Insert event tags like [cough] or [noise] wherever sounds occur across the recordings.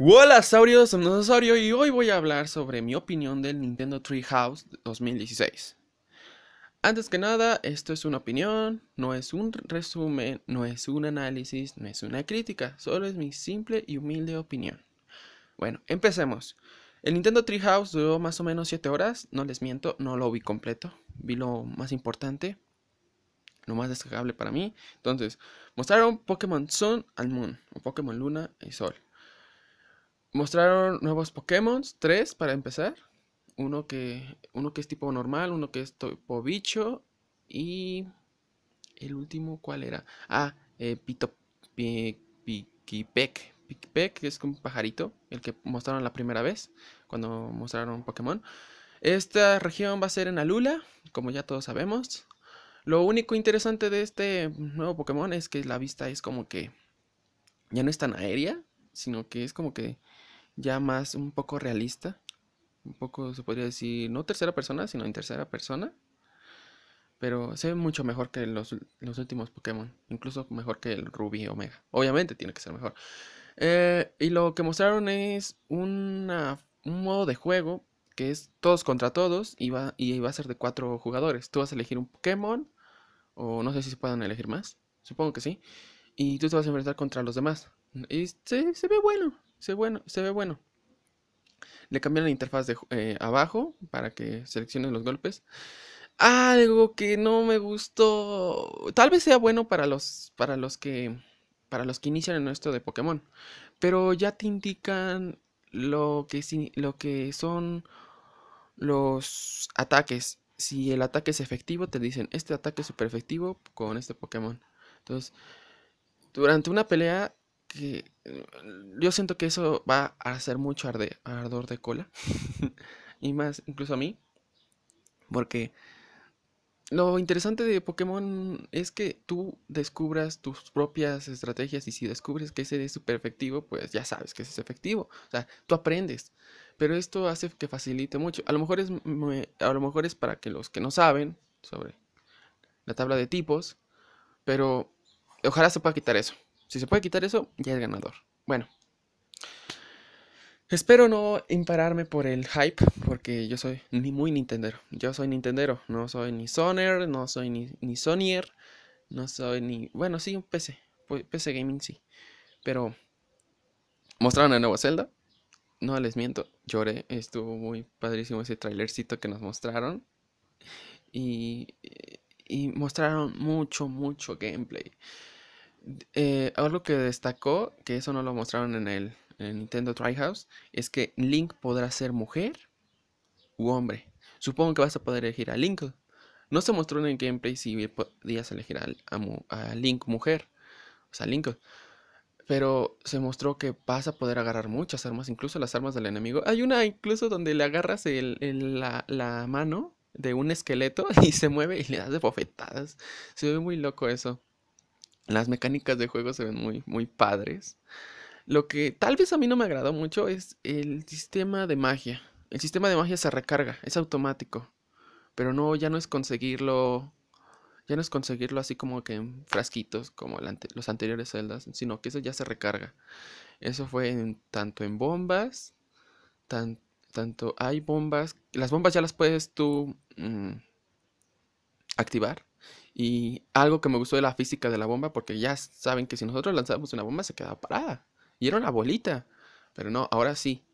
Hola, saurios, soy Saurio y hoy voy a hablar sobre mi opinión del Nintendo Treehouse 2016. Antes que nada, esto es una opinión, no es un resumen, no es un análisis, no es una crítica, solo es mi simple y humilde opinión. Bueno, empecemos. El Nintendo Treehouse duró más o menos 7 horas, no les miento, no lo vi completo, vi lo más importante, lo más destacable para mí. Entonces, mostraron Pokémon Sun al Moon, o Pokémon Luna y Sol. Mostraron nuevos Pokémon, tres para empezar. Uno que, uno que es tipo normal, uno que es tipo bicho y el último, ¿cuál era? Ah, eh, Pito es un pajarito, el que mostraron la primera vez cuando mostraron Pokémon. Esta región va a ser en Alula, como ya todos sabemos. Lo único interesante de este nuevo Pokémon es que la vista es como que ya no es tan aérea, sino que es como que ya más un poco realista, un poco se podría decir, no tercera persona, sino en tercera persona, pero se ve mucho mejor que los, últimos Pokémon, incluso mejor que el Ruby Omega. Obviamente tiene que ser mejor. Eh, y lo que mostraron es una, un modo de juego que es todos contra todos y va, y va a ser de cuatro jugadores. Tú vas a elegir un Pokémon, o no sé si se puedan elegir más, supongo que sí, y tú te vas a enfrentar contra los demás. Y se, ve bueno, se, bueno, se ve bueno. Le cambian la interfaz de eh, abajo para que seleccione los golpes. Algo que no me gustó. Tal vez sea bueno para los, para los que. Para los que inician en esto de Pokémon. Pero ya te indican lo que, lo que son los ataques. Si el ataque es efectivo, te dicen este ataque es super efectivo con este Pokémon. Entonces, durante una pelea que mm, yo siento que eso va a hacer mucho ardor de cola. [laughs] [laughs] y más, incluso a mí. Porque lo interesante de Pokémon es que tú descubras tus propias estrategias y si descubres que ese es súper efectivo, pues ya sabes que ese es efectivo. O sea, tú aprendes. Pero esto hace que facilite mucho. A lo mejor es, a lo mejor es para que los que no saben sobre la tabla de tipos, pero ojalá se pueda quitar eso. Si se puede quitar eso, ya es ganador. Bueno. Espero no impararme por el hype, porque yo soy ni muy Nintendero. Yo soy Nintendero, no soy ni Soner, no soy ni, ni no soy ni. Bueno, sí, un PC, PC Gaming sí. Pero mostraron la nueva Zelda. No les miento, lloré. Estuvo muy padrísimo ese trailercito que nos mostraron. Y, y mostraron mucho, mucho gameplay ahora eh, algo que destacó, que eso no lo mostraron en el, Nintendo Try House es que Link podrá ser mujer u hombre. Supongo que vas a poder elegir a Link. No se mostró en el gameplay si podías elegir a, Link mujer, o sea, Link. Pero se mostró que vas a poder agarrar muchas armas, incluso las armas del enemigo. Hay una incluso donde le agarras la, la mano de un esqueleto [laughs] y se mueve y le das de bofetadas. Se ve muy loco eso. Las mecánicas de juego se ven muy, muy padres. Lo que tal vez a mí no me agradó mucho es el sistema de magia. El sistema de magia se recarga, es automático. Pero no, ya no es conseguirlo. Ya no es conseguirlo así como que en frasquitos, como los anteriores celdas, sino que eso ya se recarga. Eso fue tanto en bombas, tanto hay bombas. Las bombas ya las puedes tú mm, activar y algo que me gustó de la física de la bomba, porque ya saben que si nosotros lanzamos una bomba se quedaba parada. Y era una bolita. Pero no, ahora sí.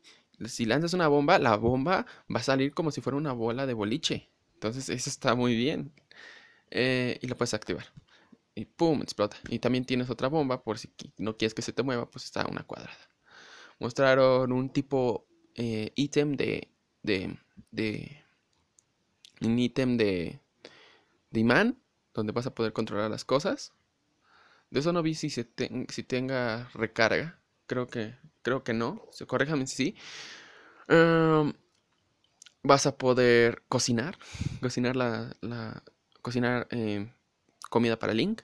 Si lanzas una bomba, la bomba va a salir como si fuera una bola de boliche. Entonces eso está muy bien. Eh, y la puedes activar. Y ¡pum! explota. Y también tienes otra bomba por si no quieres que se te mueva, pues está una cuadrada. Mostraron un tipo eh, ítem de, de, de... Un ítem de, de imán donde vas a poder controlar las cosas. De eso no vi si, si tenga recarga. Creo que, creo que no. Corréjame si sí. Em, vas a poder cocinar. Cocinar la. cocinar em, comida para Link.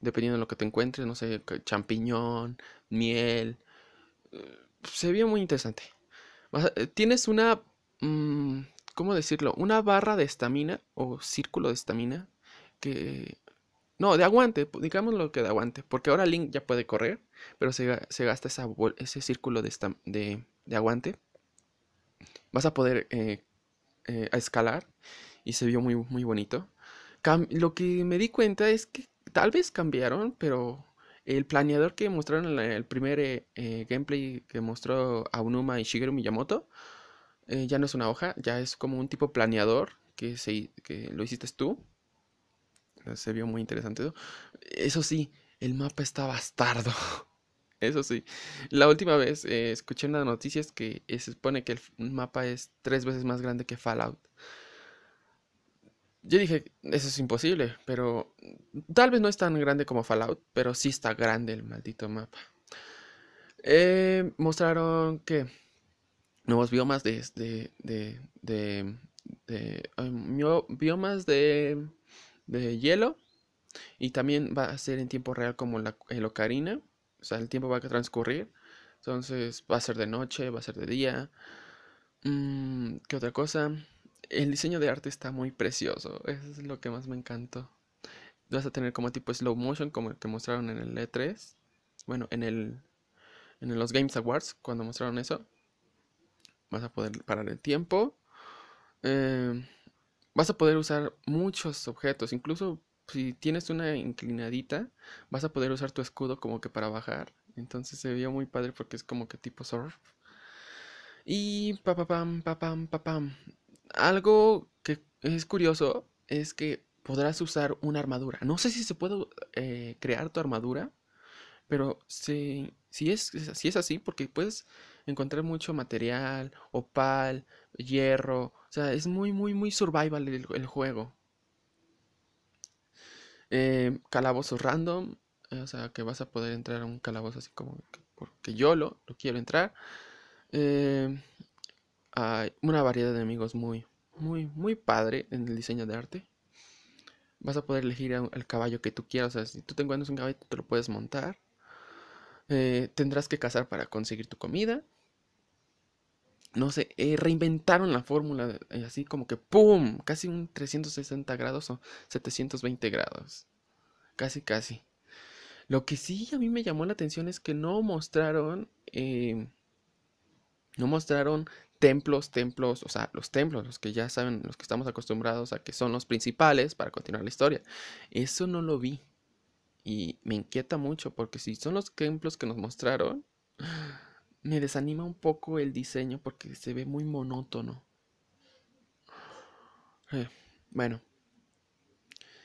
Dependiendo de lo que te encuentres. No sé, champiñón, miel. Se vio muy interesante. tienes una. Mm, ¿Cómo decirlo? Una barra de estamina o círculo de estamina que... No, de aguante, digamos lo que de aguante, porque ahora Link ya puede correr, pero se, gasta esa ese círculo de, esta, de, aguante. Vas a poder eh, eh, a escalar y se vio muy, muy bonito. lo que me di cuenta es que tal vez cambiaron, pero el planeador que mostraron en el primer eh, gameplay que mostró Aonuma y Shigeru Miyamoto ya no es una hoja, ya es como un tipo planeador que, se, que lo hiciste tú. Eh, se vio muy interesante eso. Eso sí, el mapa está bastardo. [laughs] Eso sí. La última vez eh, escuché una noticia noticias que eh, se supone que el mapa es tres veces más grande que Fallout. Yo dije, eso es imposible, pero tal vez no es tan grande como Fallout, pero sí está grande el maldito mapa. mostraron que nuevos biomas de, de, de, de biomas de de hielo. Y también va a ser en tiempo real como la, el Ocarina. O sea, el tiempo va a transcurrir. Entonces va a ser de noche, va a ser de día. Mm, ¿Qué otra cosa? El diseño de arte está muy precioso. Eso es lo que más me encantó. Vas a tener como tipo slow motion, como el que mostraron en el E3. Bueno, en el. En los Games Awards, cuando mostraron eso. Vas a poder parar el tiempo. Eh, vas a poder usar muchos objetos, incluso si tienes una inclinadita, vas a poder usar tu escudo como que para bajar. Entonces se vio muy padre porque es como que tipo surf. Y pam pam pam Algo que es curioso es que podrás usar una armadura. No sé si se puede eh, crear tu armadura, pero si, si, es, si es así, porque puedes encontrar mucho material, opal, hierro, sea, es muy, muy, muy survival el, juego. Eh, calabozos random. Eh, o sea, que vas a poder entrar a un calabozo así como que, porque yo lo, quiero entrar. Eh, hay una variedad de enemigos muy, muy, muy padre en el diseño de arte. Vas a poder elegir el caballo que tú quieras. O sea, si tú te encuentras un caballo, te lo puedes montar. Eh, tendrás que cazar para conseguir tu comida no sé, eh, reinventaron la fórmula eh, eh, así como que ¡pum! Casi un 360 grados o 720 grados. Casi, casi. Lo que sí a mí me llamó la atención es que no mostraron, no mostraron templos, templos, o sea, los templos, los que ya saben, los que estamos acostumbrados a que son los principales para continuar la historia. Eso no lo vi. Y me inquieta mucho porque si son los templos que nos mostraron me desanima un poco el diseño porque se ve muy monótono. Eh, bueno.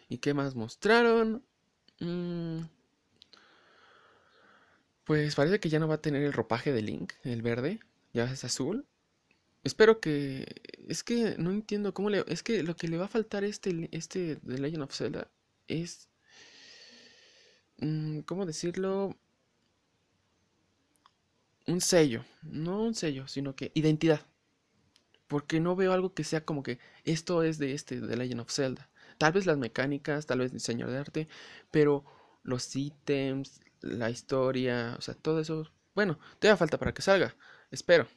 ¿Y qué más mostraron? Mm. pues parece que ya no va a tener el ropaje de Link, el verde. Ya es azul. Espero que... Es que no entiendo cómo le... Es que lo que le va a faltar este, este The Legend of Zelda es... Mm, ¿Cómo decirlo? un sello, no un sello, sino que identidad. Porque no veo algo que sea como que esto es de este, de Legend of Zelda. Tal vez las mecánicas, tal vez diseño de arte, pero los ítems, la historia, o sea, todo eso. Bueno, te todavía falta para que salga, espero.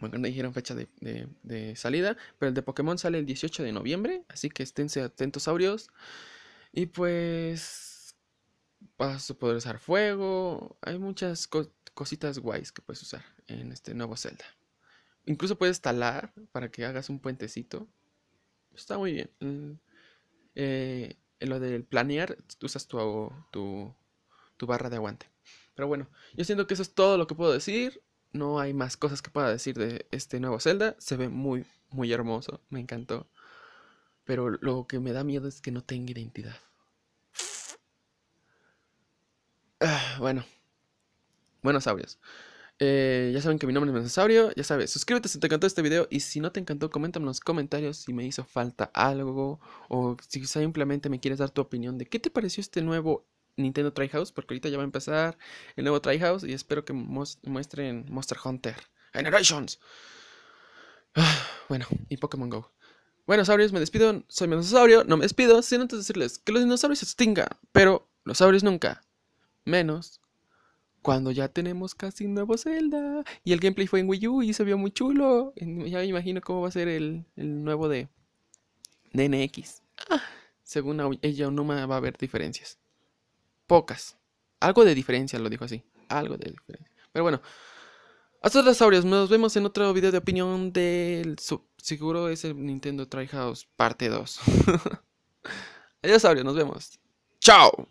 Bueno, no dijeron fecha de, salida, pero el de Pokémon sale el 18 de noviembre, así que esténse atentos, Aurios. Y pues vas a poder usar fuego. Hay muchas cositas guays que puedes usar en este nuevo Zelda. Incluso puedes talar para que hagas un puentecito. Está muy bien. Mm, eh, en lo del planear, usas tu, tu, tu barra de aguante. Pero bueno, yo siento que eso es todo lo que puedo decir. No hay más cosas que pueda decir de este nuevo Zelda. Se ve muy, muy hermoso. Me encantó. Pero lo que me da miedo es que no tenga identidad. Ah, bueno. Buenos eh, ya saben que mi nombre es Menosaurio. Ya sabes, suscríbete si te encantó este video. Y si no te encantó, coméntame en los comentarios si me hizo falta algo. O si simplemente me quieres dar tu opinión de qué te pareció este nuevo Nintendo Tryhouse. Porque ahorita ya va a empezar el nuevo Tryhouse. Y espero que muestren Monster Hunter Generations. Ah, bueno, y Pokémon Go. Bueno, saurios, me despido. Soy Mensasaurio. No me despido sin antes decirles que los dinosaurios se extingan. Pero los saurios nunca. Menos cuando ya tenemos casi un nuevo Zelda. Y el gameplay fue en Wii U y se vio muy chulo. Ya me imagino cómo va a ser el, nuevo de, de NX. Ah. según ella, no va a haber diferencias. Pocas. Algo de diferencia, lo dijo así. Algo de diferencia. Pero bueno. Hasta dinosaurios, nos vemos en otro video de opinión del... Seguro es el Nintendo Try House parte 2. [laughs] Adiós, Saurios, nos vemos. ¡Chao!